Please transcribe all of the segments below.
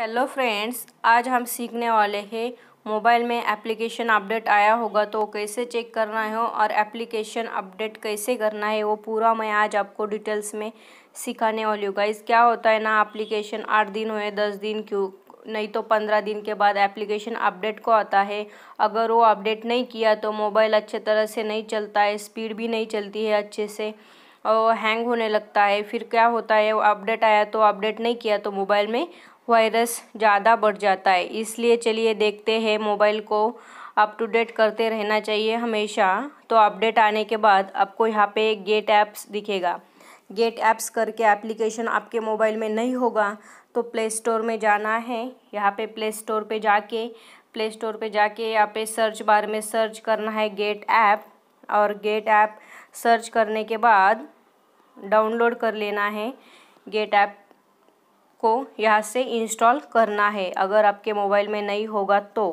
hello friends आज हम सीखने वाले हैं मोबाइल में एप्लीकेशन अपडेट आया होगा तो कैसे चेक करना है और एप्लीकेशन अपडेट कैसे करना है वो पूरा मैं आज आपको डिटेल्स में सिखाने वाली हूँ गाइज क्या होता है ना एप्लीकेशन आठ दिन हुए दस दिन क्यों नहीं तो पंद्रह दिन के बाद एप्लीकेशन अपडेट को आता है अगर वो अपडेट नहीं किया तो मोबाइल अच्छे तरह से नहीं चलता है स्पीड भी नहीं चलती है अच्छे से और हैंग होने लगता है फिर क्या होता है वो अपडेट आया तो अपडेट नहीं किया तो मोबाइल में वायरस ज़्यादा बढ़ जाता है इसलिए चलिए देखते हैं मोबाइल को अप टू डेट करते रहना चाहिए हमेशा तो अपडेट आने के बाद आपको यहाँ पे गेट ऐप्स दिखेगा गेट ऐप्स करके एप्लीकेशन आपके मोबाइल में नहीं होगा तो प्ले स्टोर में जाना है यहाँ पे प्ले स्टोर पे जाके प्ले स्टोर पे जाके यहाँ पे सर्च बार में सर्च करना है गेट ऐप और गेट ऐप सर्च करने के बाद डाउनलोड कर लेना है गेट ऐप को यहाँ से इंस्टॉल करना है अगर आपके मोबाइल में नहीं होगा तो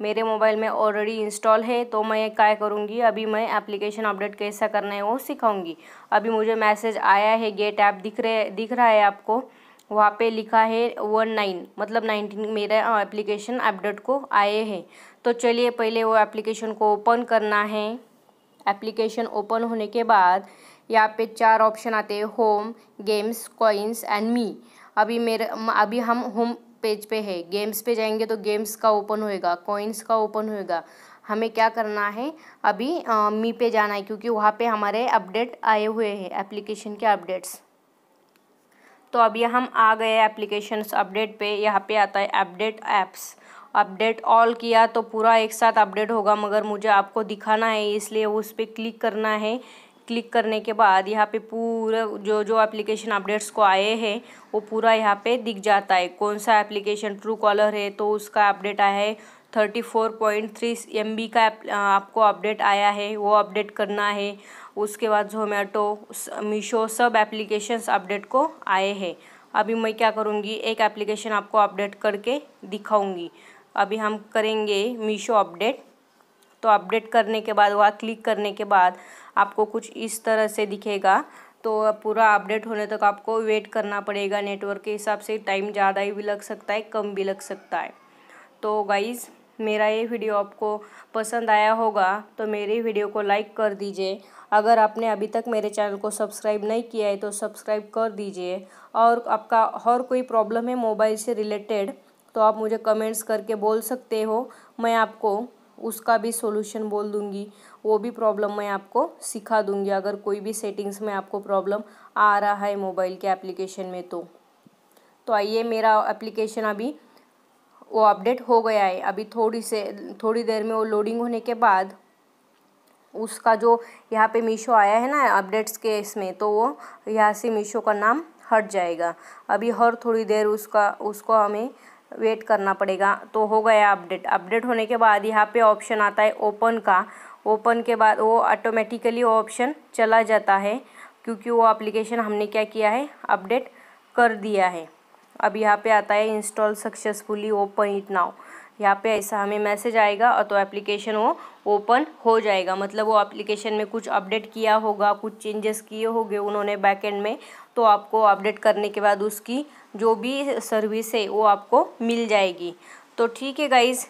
मेरे मोबाइल में ऑलरेडी इंस्टॉल है तो मैं क्या करूँगी अभी मैं एप्लीकेशन अपडेट कैसा करना है वो सिखाऊंगी अभी मुझे मैसेज आया है गेट ऐप दिख रहे दिख रहा है आपको वहाँ पे लिखा है वन नाइन मतलब नाइनटीन मेरा एप्लीकेशन अपडेट को आए हैं तो चलिए पहले वो एप्लीकेशन को ओपन करना है एप्लीकेशन ओपन होने के बाद यहाँ पे चार ऑप्शन आते हैं home games coins and me अभी मेरे अभी हम होम पेज पे है गेम्स पे जाएंगे तो गेम्स का ओपन होएगा कॉइन्स का ओपन होएगा हमें क्या करना है अभी आ, मी पे जाना है क्योंकि वहाँ पे हमारे अपडेट आए हुए हैं एप्लीकेशन के अपडेट्स तो अभी हम आ गए एप्लीकेशंस अपडेट पे यहाँ पे आता है अपडेट ऐप्स अपडेट ऑल किया तो पूरा एक साथ अपडेट होगा मगर मुझे आपको दिखाना है इसलिए उस पर क्लिक करना है क्लिक करने के बाद यहाँ पे पूरा जो जो एप्लीकेशन अपडेट्स को आए हैं वो पूरा यहाँ पे दिख जाता है कौन सा एप्लीकेशन ट्रू कॉलर है तो उसका अपडेट आया है thirty four point three MB बी का आपको अपडेट आया है वो अपडेट करना है उसके बाद जोमेटो मीशो सब एप्लीकेशंस अपडेट को आए हैं अभी मैं क्या करूँगी एक एप्लीकेशन आपको अपडेट करके दिखाऊंगी अभी हम करेंगे मीशो अपडेट तो अपडेट करने के बाद वहाँ क्लिक करने के बाद आपको कुछ इस तरह से दिखेगा तो पूरा अपडेट होने तक आपको वेट करना पड़ेगा नेटवर्क के हिसाब से टाइम ज़्यादा ही भी लग सकता है कम भी लग सकता है तो गाइज़ मेरा ये वीडियो आपको पसंद आया होगा तो मेरे वीडियो को लाइक कर दीजिए अगर आपने अभी तक मेरे चैनल को सब्सक्राइब नहीं किया है तो सब्सक्राइब कर दीजिए और आपका और कोई प्रॉब्लम है मोबाइल से रिलेटेड तो आप मुझे कमेंट्स करके बोल सकते हो मैं आपको उसका भी सॉल्यूशन बोल दूँगी वो भी प्रॉब्लम मैं आपको सिखा दूँगी अगर कोई भी सेटिंग्स में आपको प्रॉब्लम आ रहा है मोबाइल के एप्लीकेशन में तो तो आइए मेरा एप्लीकेशन अभी वो अपडेट हो गया है अभी थोड़ी से थोड़ी देर में वो लोडिंग होने के बाद उसका जो यहाँ पे मीशो आया है ना अपडेट्स के इसमें तो वो यहाँ से मीशो का नाम हट जाएगा अभी हर थोड़ी देर उसका उसको हमें वेट करना पड़ेगा तो हो गया अपडेट अपडेट होने के बाद यहाँ पे ऑप्शन आता है ओपन का ओपन के बाद वो ऑटोमेटिकली वो ऑप्शन चला जाता है क्योंकि वो एप्लीकेशन हमने क्या किया है अपडेट कर दिया है अब यहाँ पे आता है install successfully open it now यहाँ पे ऐसा हमें मैसेज आएगा और तो एप्लीकेशन वो ओपन हो जाएगा मतलब वो एप्लीकेशन में कुछ अपडेट किया होगा कुछ चेंजेस किए होंगे उन्होंने बैकएंड में तो आपको अपडेट करने के बाद उसकी जो भी सर्विस है वो आपको मिल जाएगी तो ठीक है गाइज़